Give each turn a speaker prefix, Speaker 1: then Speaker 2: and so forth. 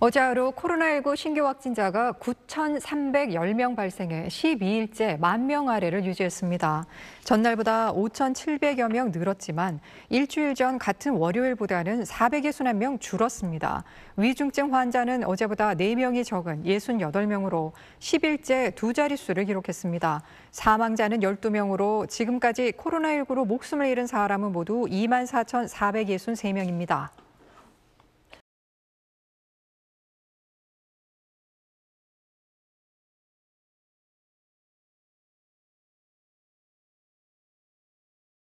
Speaker 1: 어제 하루 코로나19 신규 확진자가 9,310명 발생해 12일째 만 명 아래를 유지했습니다. 전날보다 5,700여 명 늘었지만 일주일 전 같은 월요일보다는 461명 줄었습니다. 위중증 환자는 어제보다 4명이 적은 68명으로 10일째 두 자릿수를 기록했습니다. 사망자는 12명으로 지금까지 코로나19로 목숨을 잃은 사람은 모두 24,463명입니다.